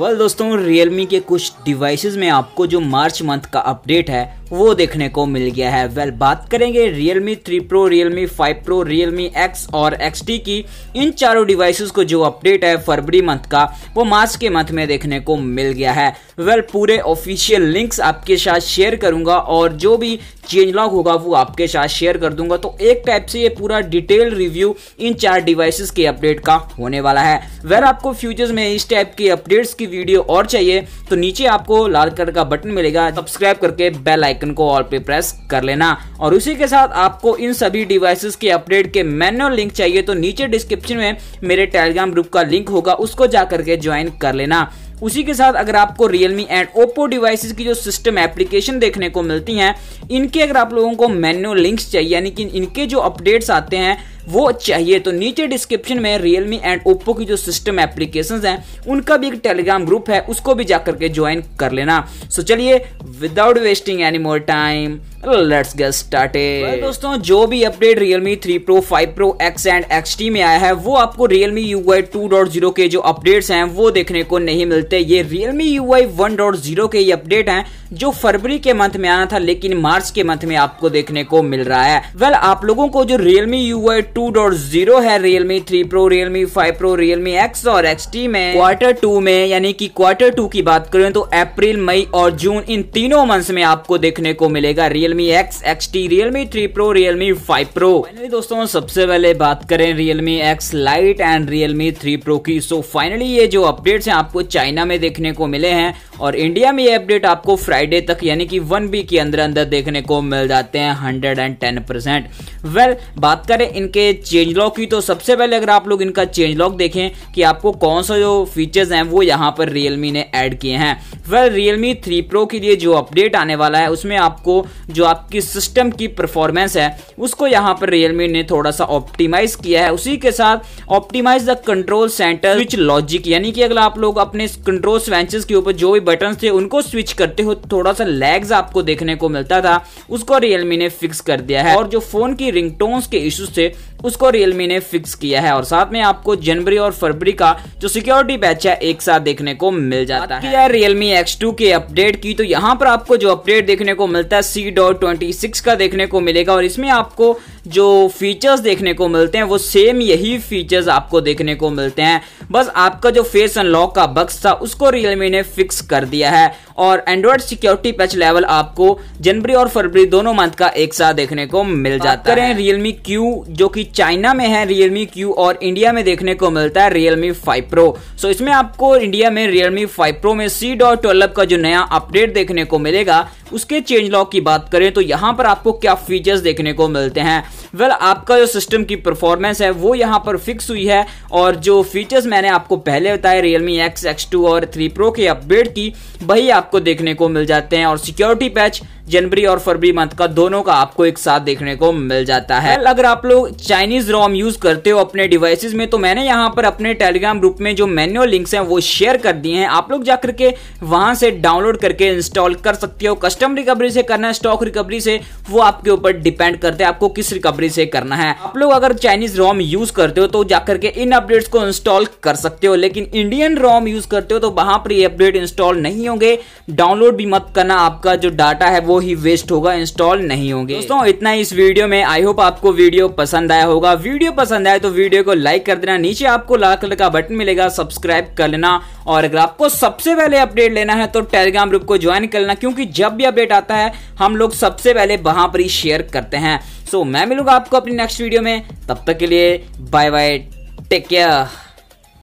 well well, दोस्तों Realme के कुछ डिवाइसेस में आपको जो मार्च मंथ का अपडेट है वो देखने को मिल गया है वेल बात करेंगे Realme 3 Pro, Realme 5 Pro, Realme X और XT की इन चारों डिवाइसेस को जो अपडेट है फरवरी मंथ का वो मार्च के मंथ में देखने को मिल गया है वेल पूरे ऑफिशियल लिंक्स आपके साथ शेयर करूंगा और जो भी चेंज लॉग होगा वो आपके साथ शेयर कर दूंगा तो एक टाइप से ये पूरा डिटेल रिव्यू इन चार डिवाइसेस के अपडेट का होने वाला है वेल आपको फ्यूचर्स में इस टाइप के अपडेट्स की वीडियो और चाहिए तो नीचे आपको लाल कलर का बटन मिलेगा सब्सक्राइब करके बेल आइकन आइकन को ऑल पे प्रेस कर लेना और उसी के साथ आपको इन सभी डिवाइसेस के अपडेट के मैनुअल लिंक चाहिए तो नीचे डिस्क्रिप्शन में मेरे टेलीग्राम ग्रुप का लिंक होगा उसको जा करके ज्वाइन कर लेना उसी के साथ अगर आपको Realme एंड Oppo डिवाइसेस की जो सिस्टम एप्लीकेशन देखने को मिलती हैं इनके अगर आप लोगों को मैन्यू लिंक्स चाहिए यानी कि इनके जो अपडेट्स आते हैं वो चाहिए तो नीचे डिस्क्रिप्शन में रियलमी एंड ओप्पो की जो सिस्टम एप्लीकेशन हैं उनका भी एक टेलीग्राम ग्रुप है उसको भी जाकर के ज्वाइन कर लेना सो चलिए without wasting any more time let's get started दोस्तों जो भी update Realme 3 Pro, 5 Pro, X and XT में आया है वो आपको Realme UI 2.0 के जो अपडेट्स हैं वो देखने को नहीं मिलते ये Realme UI 1.0 के ये अपडेट हैं जो फरवरी के मंथ में आना था लेकिन मार्च के मंथ में आपको देखने को मिल रहा है वेल well, आप लोगों को जो रियलमी यू आई टू डॉट जीरो है Realme three pro Realme five pro Realme X और एक्स टी में क्वार्टर टू में यानी कि क्वार्टर टू की बात करें तो अप्रैल मई और जून इन तीनों मंथ में आपको देखने को मिलेगा Realme X X T Realme three pro Realme five pro दोस्तों सबसे पहले बात करें Realme X lite and Realme three pro की सो so, फाइनली ये जो अपडेट्स हैं आपको चाइना में देखने को मिले हैं और इंडिया में ये अपडेट आपको फ्राइड फ्राइडे तक यानी कि वन वीक के अंदर अंदर देखने को मिल जाते हैं hundred and ten percent well बात करें इनके चेंज लॉक की तो सबसे पहले अगर आप लोग इनका चेंज लॉक देखें कि आपको कौन सा जो फीचर्स हैं वो यहाँ पर रियलमी ने ऐड किए हैं वेल रियलमी थ्री प्रो के लिए जो अपडेट आने वाला है उसमें आपको जो आपकी सिस्टम की परफॉर्मेंस है उसको यहाँ पर रियलमी ने थोड़ा सा ऑप्टिमाइज किया है उसी के साथ optimise the control centre switch logic यानी कि अगर आप लोग अपने कंट्रोल स्वेंचेस के ऊपर जो भी बटन थे उनको स्विच करते हो थोड़ा सा लैग्स आपको देखने को मिलता था उसको रियलमी ने फिक्स कर दिया है और जो फोन की रिंगटोन्स के इश्यूज थे उसको रियलमी ने फिक्स किया है और साथ में आपको जनवरी और फरवरी का जो सिक्योरिटी बैच है एक साथ देखने को मिल जाता है यार रियलमी एक्स टू के अपडेट की तो यहाँ पर आपको जो अपडेट देखने को मिलता है सी डॉट ट्वेंटी सिक्स का देखने को मिलेगा और इसमें आपको जो फीचर्स देखने को मिलते हैं वो सेम यही फीचर्स आपको देखने को मिलते हैं बस आपका जो फेस अनलॉक का बक्स था उसको रियलमी ने फिक्स कर दिया है और एंड्रॉयड सिक्योरिटी पैच लेवल आपको जनवरी और फरवरी दोनों मंथ का एक साथ देखने को मिल जाता है करें रियलमी क्यू जो कि चाइना में है रियलमी क्यू और इंडिया में देखने को मिलता है रियलमी फाइव प्रो सो इसमें आपको इंडिया में रियलमी फाइव प्रो में सी डॉट ट्वेल्व का जो नया अपडेट देखने को मिलेगा उसके चेंज लॉक की बात करें तो यहाँ पर आपको क्या फीचर्स देखने को मिलते हैं वेल well, आपका जो सिस्टम की परफॉर्मेंस है वो यहाँ पर फिक्स हुई है और जो फीचर्स मैंने आपको पहले बताए रियलमी एक्स एक्स टू और थ्री प्रो के अपडेट की वही आपको देखने को मिल जाते हैं और सिक्योरिटी पैच जनवरी और फरवरी मंथ का दोनों का आपको एक साथ देखने को मिल जाता है अगर आप लोग चाइनीज रोम यूज करते हो अपने डिवाइसेज में तो मैंने यहाँ पर अपने टेलीग्राम ग्रुप में जो मेन्यू लिंक्स हैं वो शेयर कर दिए हैं आप लोग जाकर के वहां से डाउनलोड करके इंस्टॉल कर सकते हो कस्टम रिकवरी से करना है स्टॉक रिकवरी से वो आपके ऊपर डिपेंड करते हैं आपको किस रिकवरी से करना है आप लोग अगर चाइनीज रोम यूज करते हो तो जाकर के इन अपडेट्स को इंस्टॉल कर सकते हो लेकिन इंडियन रोम यूज करते हो तो वहां पर ये अपडेट इंस्टॉल नहीं होंगे डाउनलोड भी मत करना आपका जो डाटा है वो ही वेस्ट होगा इंस्टॉल नहीं होंगे दोस्तों इतना ही इस वीडियो में आई होप आपको वीडियो पसंद आया होगा वीडियो पसंद आया तो वीडियो को लाइक कर देना नीचे आपको लाल कलर का बटन मिलेगा सब्सक्राइब कर लेना और अगर आपको सबसे पहले अपडेट लेना है तो टेलीग्राम ग्रुप को ज्वाइन कर लेना क्योंकि जब भी अपडेट आता है हम लोग सबसे पहले वहां पर ही शेयर करते हैं सो मैं मिलूंगा आपको अपनी नेक्स्ट वीडियो में तब तक के लिए बाय बाय टेक केयर